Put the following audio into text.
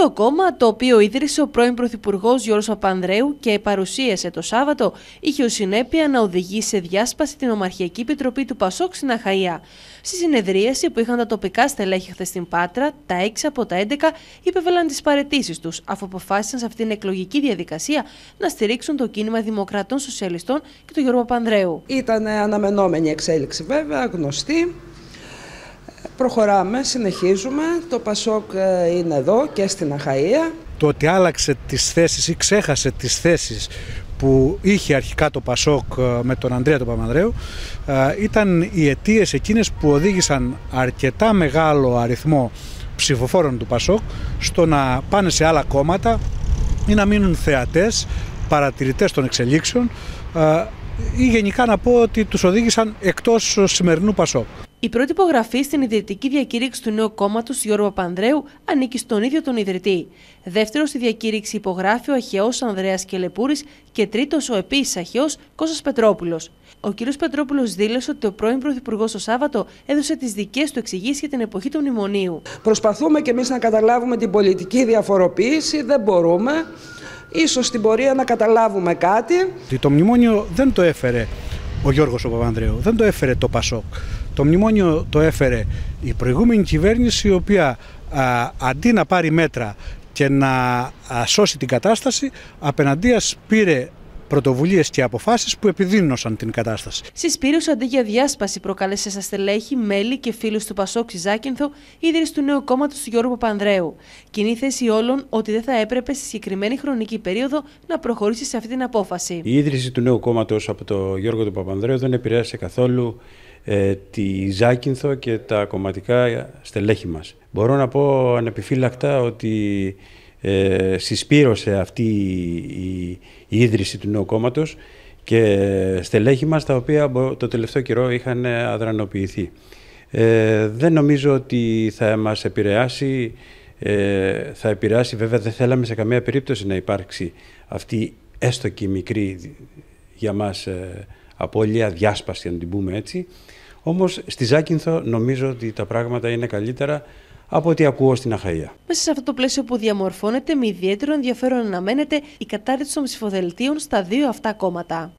Το κόμμα, το οποίο ίδρυσε ο πρώην Πρωθυπουργός Γιώργο Παπανδρέου και παρουσίασε το Σάββατο, είχε ως συνέπεια να οδηγεί σε διάσπαση την Ομαρχιακή Επιτροπή του Πασόκ στην Αχαία. Στη συνεδρίαση που είχαν τα τοπικά στελέχη χθες στην Πάτρα, τα 6 από τα 11 υπέβαλαν τις παρετήσεις τους, αφού αποφάσισαν σε αυτήν την εκλογική διαδικασία να στηρίξουν το κίνημα Δημοκρατών Σοσιαλιστών και του Γιώργου Παπανδρέου. Ήταν αναμενόμενη εξέλιξη, βέβαια, γνωστή. Προχωράμε, συνεχίζουμε. Το Πασόκ ε, είναι εδώ και στην Αχαΐα. Το ότι άλλαξε τις θέσεις ή ξέχασε τις θέσεις που είχε αρχικά το Πασόκ ε, με τον Ανδρέα τον Παπανδρέου ε, ήταν οι αιτίες εκείνες που οδήγησαν αρκετά μεγάλο αριθμό ψηφοφόρων του Πασόκ στο να πάνε σε άλλα κόμματα ή να μείνουν θεατές, παρατηρητές των εξελίξεων ή γενικά να πω ότι τους οδήγησαν εκτός σημερινού Πασόκ. Η πρώτη υπογραφή στην ιδρυτική διακήρυξη του νέου κόμματος Γιώργου Παπανδρέου ανήκει στον ίδιο τον ιδρυτή. Δεύτερο στη διακήρυξη υπογράφει ο Αχαιός Ανδρέας Κελεπούρης και τρίτος ο επίσης Αχαιός Κώστας Πετρόπουλος. Ο κ. Πετρόπουλος δήλωσε ότι ο πρώην Πρωθυπουργός το Σάββατο έδωσε τις δικές του εξηγήσεις για την εποχή του μνημονίου. Προσπαθούμε κι εμείς να καταλάβουμε την πολιτική διαφοροποίηση. Δεν μπορούμε. σω στην πορεία να καταλάβουμε κάτι. Το μνημόνιο δεν το έφερε ο Γιώργος ο Παπανδρέου. Δεν το έφερε το Πασόκ. Το μνημόνιο το έφερε η προηγούμενη κυβέρνηση η οποία αντί να πάρει μέτρα και να σώσει την κατάσταση απέναντίας πήρε πρωτοβουλίες και αποφάσεις που επιδίνωσαν την κατάσταση. Συσπήρωση αντί για διάσπαση προκάλεσε στα στελέχη, μέλη και φίλους του Πασόξη Ζάκυνθο, ίδρυση του νέου κόμματος του Γιώργου Παπανδρέου. Κοινή θέση όλων ότι δεν θα έπρεπε στη συγκεκριμένη χρονική περίοδο να προχωρήσει σε αυτή την απόφαση. Η ίδρυση του νέου κόμματος από τον Γιώργο του Παπανδρέου δεν επηρέασε καθόλου ε, τη Ζάκυνθο και τα κομματικά στελέχη μας. Μπορώ να πω ανεπιφύλακτα ότι ε, συσπήρωσε αυτή η, ίδρυση του νέου κόμματος και στελέχη μας τα οποία το τελευταίο καιρό είχαν αδρανοποιηθεί. Ε, δεν νομίζω ότι θα μας επηρεάσει, ε, θα επηρεάσει βέβαια δεν θέλαμε σε καμία περίπτωση να υπάρξει αυτή έστω και μικρή για μας ε, απώλεια, διάσπαση αν την πούμε έτσι. Όμως στη Ζάκυνθο νομίζω ότι τα πράγματα είναι καλύτερα από ό,τι ακούω στην Αχαία. Μέσα σε αυτό το πλαίσιο που διαμορφώνεται, με ιδιαίτερο ενδιαφέρον αναμένεται η κατάρτιση των ψηφοδελτίων στα δύο αυτά κόμματα.